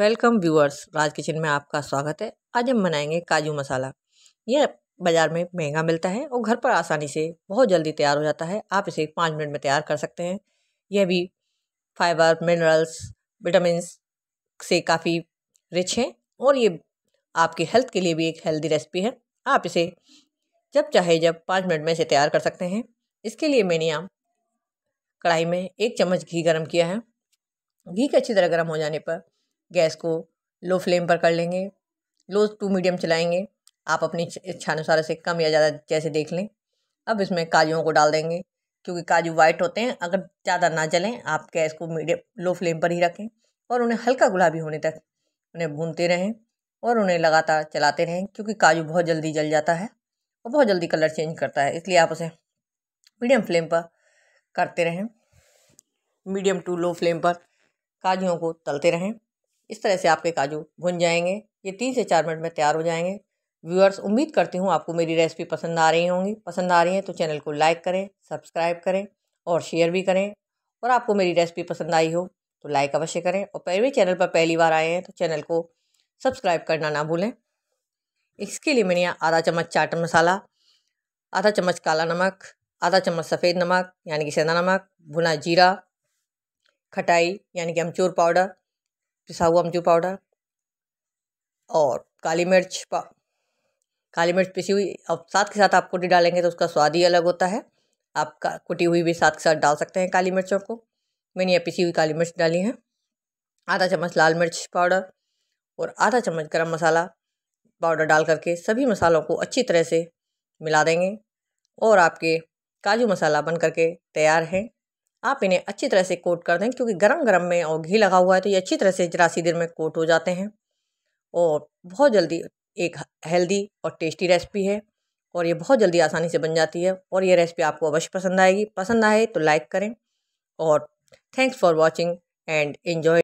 welcome viewers राज kitchen में आपका स्वागत है आज हम बनाएंगे काजू मसाला यह बाज़ार में महंगा मिलता है और घर पर आसानी से बहुत जल्दी तैयार हो जाता है आप इसे पाँच मिनट में तैयार कर सकते हैं यह भी फाइबर मिनरल्स विटामिन से काफ़ी रिच हैं और ये आपकी हेल्थ के लिए भी एक हेल्दी रेसिपी है आप इसे जब चाहे जब पाँच मिनट में इसे तैयार कर सकते हैं इसके लिए मैंने यहाँ कढ़ाई में एक चम्मच घी गर्म किया है घी के अच्छी तरह गर्म हो जाने पर गैस को लो फ्लेम पर कर लेंगे लो टू मीडियम चलाएंगे आप अपनी इच्छानुसार से कम या ज़्यादा जैसे देख लें अब इसमें काजुओं को डाल देंगे क्योंकि काजू वाइट होते हैं अगर ज़्यादा ना जलें आप गैस को मीडियम लो फ्लेम पर ही रखें और उन्हें हल्का गुलाबी होने तक उन्हें भूनते रहें और उन्हें लगातार चलाते रहें क्योंकि काजू बहुत जल्दी जल जाता है और बहुत जल्दी कलर चेंज करता है इसलिए आप उसे मीडियम फ्लेम पर करते रहें मीडियम टू लो फ्लेम पर काजुओं को तलते रहें इस तरह से आपके काजू भुन जाएंगे ये तीन से चार मिनट में तैयार हो जाएंगे व्यूअर्स उम्मीद करती हूँ आपको मेरी रेसिपी पसंद आ रही होंगी पसंद आ रही हैं तो चैनल को लाइक करें सब्सक्राइब करें और शेयर भी करें और आपको मेरी रेसिपी पसंद आई हो तो लाइक अवश्य करें और पहले चैनल पर पहली बार आए हैं तो चैनल को सब्सक्राइब करना ना भूलें इसके लिए मैंने आधा चम्मच चाट मसाला आधा चम्मच काला नमक आधा चम्मच सफ़ेद नमक यानी कि सेंधा नमक भुना जीरा खटाई यानी कि अमचूर पाउडर पिसा हुआ अमचूर पाउडर और काली मिर्च काली मिर्च पिसी हुई अब साथ के साथ आप कुटी डालेंगे तो उसका स्वाद ही अलग होता है आप कुटी हुई भी साथ के साथ डाल सकते हैं काली मिर्चों को मैंने यह पिसी हुई काली मिर्च डाली है आधा चम्मच लाल मिर्च पाउडर और आधा चम्मच गरम मसाला पाउडर डाल करके सभी मसालों को अच्छी तरह से मिला देंगे और आपके काजू मसाला बन करके तैयार हैं आप इन्हें अच्छी तरह से कोट कर दें क्योंकि गरम गरम में और घी लगा हुआ है तो ये अच्छी तरह से जरा सी देर में कोट हो जाते हैं और बहुत जल्दी एक हेल्दी और टेस्टी रेसिपी है और ये बहुत जल्दी आसानी से बन जाती है और ये रेसिपी आपको अवश्य पसंद आएगी पसंद आए तो लाइक करें और thanks for watching and enjoy